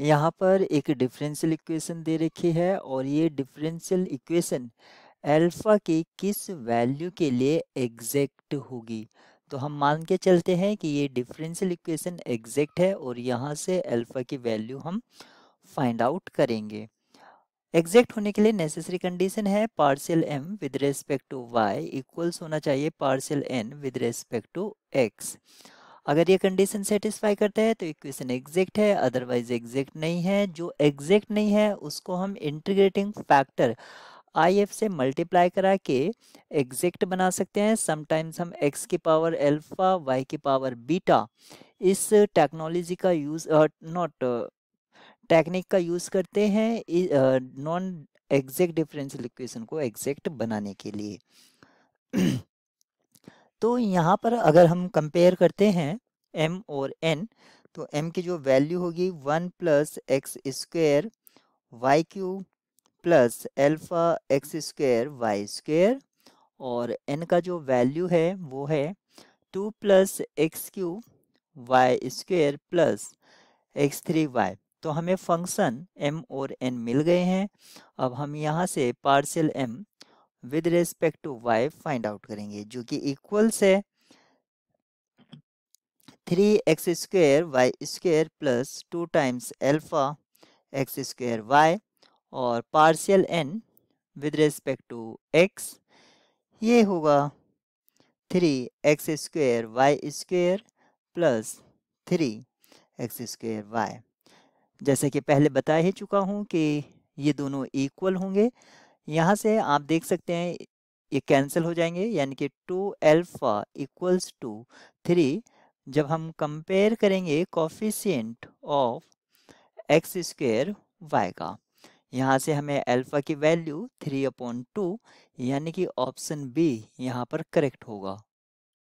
यहाँ पर एक डिफरेंशियल इक्वेशन दे रखी है और ये डिफरेंशियल इक्वेशन अल्फा के किस वैल्यू के लिए एग्जैक्ट होगी तो हम मान के चलते हैं कि ये डिफरेंशियल इक्वेशन एग्जैक्ट है और यहाँ से अल्फा की वैल्यू हम फाइंड आउट करेंगे एग्जैक्ट होने के लिए नेसेसरी कंडीशन है partial M with respect to Y equals होना चाहिए partial N with respect to X अगर ये कंडीशन सेटिस्फाई करता है तो इक्वेशन एग्जैक्ट है अदरवाइज एग्जैक्ट नहीं है जो एग्जैक्ट नहीं है उसको हम इंटीग्रेटिंग फैक्टर आई एफ से मल्टीप्लाई करा के एग्जैक्ट बना सकते हैं समटाइम्स हम एक्स की पावर एल्फा वाई की पावर बीटा इस टेक्नोलॉजी का यूज़ नॉट टेक्निक का यूज़ करते हैं नॉन एग्जैक्ट डिफरेंशियल इक्वेशन को एग्जैक्ट बनाने के लिए तो यहाँ पर अगर हम कंपेयर करते हैं m और n तो m की जो वैल्यू होगी one plus X square Y cube plus alpha X square Y square और n का जो वैल्यू है वो है two plus X cube Y square plus X three Y तो हमें फंक्शन m और n मिल गए हैं अब हम यहाँ से partial m with respect to Y find out करेंगे जो कि इक्वल्स है three X square Y square plus two times alpha X square Y और partial N with respect to X ये होगा three X square Y square plus three X square Y जैसे कि पहले बता ही चुका हूँ कि ये दोनों इक्वल होंगे यहाँ से आप देख सकते हैं ये कैंसिल हो जाएंगे यानी कि two alpha equals two three जब हम कंपेयर करेंगे coefficient of X square Y का यहाँ से हमें अल्फा की वैल्यू थ्री अपॉन टू यानी कि ऑप्शन बी यहाँ पर करेक्ट होगा